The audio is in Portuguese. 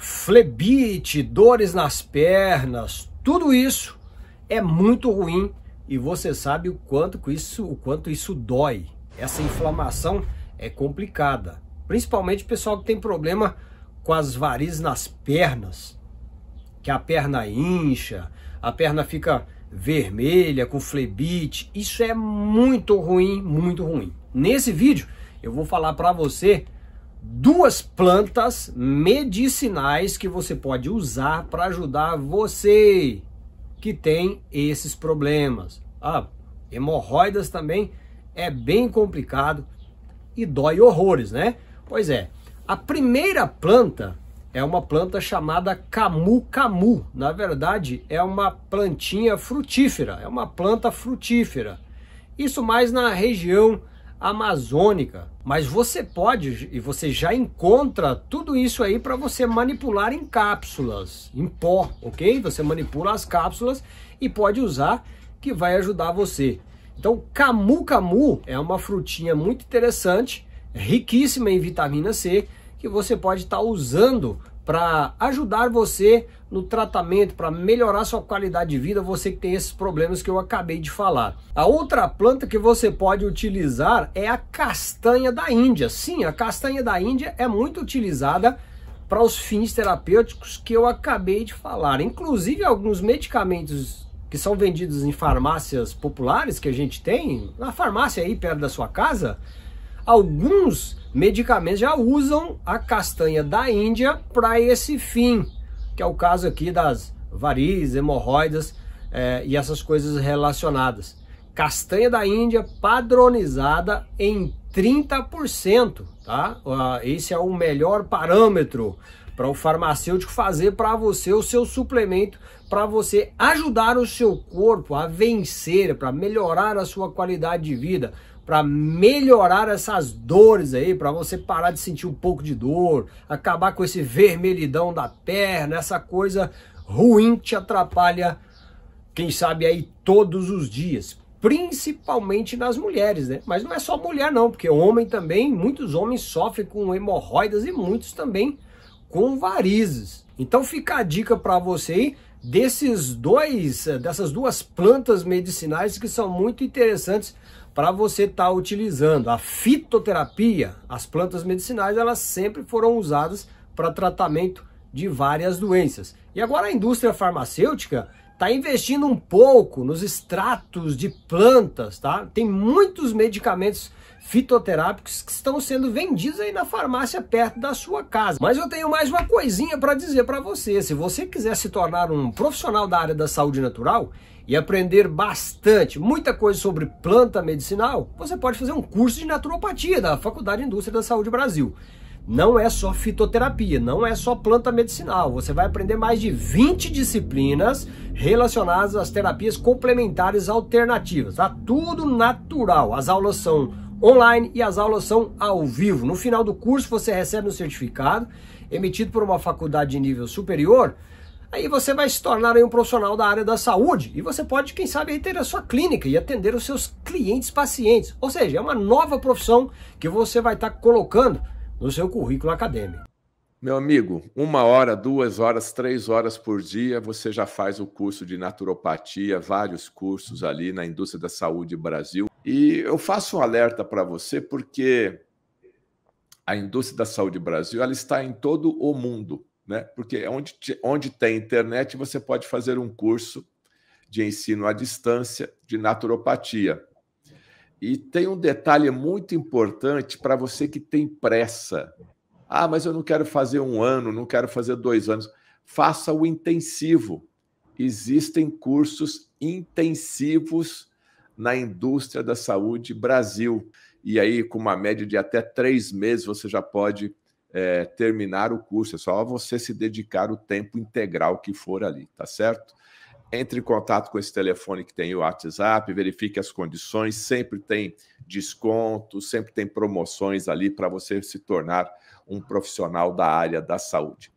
flebite, dores nas pernas, tudo isso é muito ruim e você sabe o quanto isso, o quanto isso dói. Essa inflamação é complicada, principalmente o pessoal que tem problema com as varizes nas pernas, que a perna incha, a perna fica vermelha, com flebite. Isso é muito ruim, muito ruim. Nesse vídeo eu vou falar para você duas plantas medicinais que você pode usar para ajudar você que tem esses problemas. Ah, hemorroidas também é bem complicado e dói horrores, né? Pois é. A primeira planta é uma planta chamada camu-camu. Na verdade, é uma plantinha frutífera, é uma planta frutífera. Isso mais na região amazônica. Mas você pode e você já encontra tudo isso aí para você manipular em cápsulas, em pó, ok? Você manipula as cápsulas e pode usar que vai ajudar você. Então, camu camu é uma frutinha muito interessante, riquíssima em vitamina C, que você pode estar tá usando para ajudar você no tratamento, para melhorar sua qualidade de vida, você que tem esses problemas que eu acabei de falar. A outra planta que você pode utilizar é a castanha da Índia. Sim, a castanha da Índia é muito utilizada para os fins terapêuticos que eu acabei de falar. Inclusive alguns medicamentos que são vendidos em farmácias populares que a gente tem, na farmácia aí perto da sua casa, Alguns medicamentos já usam a castanha da Índia para esse fim, que é o caso aqui das varizes, hemorroidas é, e essas coisas relacionadas. Castanha da Índia padronizada em 30%, tá? Ah, esse é o melhor parâmetro para o farmacêutico fazer para você o seu suplemento, para você ajudar o seu corpo a vencer, para melhorar a sua qualidade de vida, para melhorar essas dores aí, para você parar de sentir um pouco de dor, acabar com esse vermelhidão da perna, essa coisa ruim que te atrapalha, quem sabe aí todos os dias, principalmente nas mulheres, né? Mas não é só mulher não, porque homem também, muitos homens sofrem com hemorroidas e muitos também com varizes. Então fica a dica para você aí, desses dois, dessas duas plantas medicinais que são muito interessantes para você estar tá utilizando. A fitoterapia, as plantas medicinais, elas sempre foram usadas para tratamento de várias doenças. E agora a indústria farmacêutica está investindo um pouco nos extratos de plantas, tá? Tem muitos medicamentos fitoterápicos que estão sendo vendidos aí na farmácia perto da sua casa. Mas eu tenho mais uma coisinha para dizer para você. Se você quiser se tornar um profissional da área da saúde natural e aprender bastante, muita coisa sobre planta medicinal, você pode fazer um curso de naturopatia da Faculdade de Indústria da Saúde Brasil não é só fitoterapia, não é só planta medicinal. Você vai aprender mais de 20 disciplinas relacionadas às terapias complementares alternativas, tá? Tudo natural. As aulas são online e as aulas são ao vivo. No final do curso, você recebe um certificado emitido por uma faculdade de nível superior. Aí você vai se tornar um profissional da área da saúde e você pode, quem sabe, ter a sua clínica e atender os seus clientes pacientes. Ou seja, é uma nova profissão que você vai estar colocando no seu currículo acadêmico. Meu amigo, uma hora, duas horas, três horas por dia, você já faz o curso de naturopatia, vários cursos ali na indústria da saúde Brasil. E eu faço um alerta para você porque a indústria da saúde Brasil ela está em todo o mundo, né? Porque é onde, onde tem internet você pode fazer um curso de ensino à distância de naturopatia. E tem um detalhe muito importante para você que tem pressa. Ah, mas eu não quero fazer um ano, não quero fazer dois anos. Faça o intensivo. Existem cursos intensivos na indústria da saúde Brasil. E aí, com uma média de até três meses, você já pode é, terminar o curso. É só você se dedicar o tempo integral que for ali, tá certo? Entre em contato com esse telefone que tem o WhatsApp, verifique as condições. Sempre tem desconto, sempre tem promoções ali para você se tornar um profissional da área da saúde.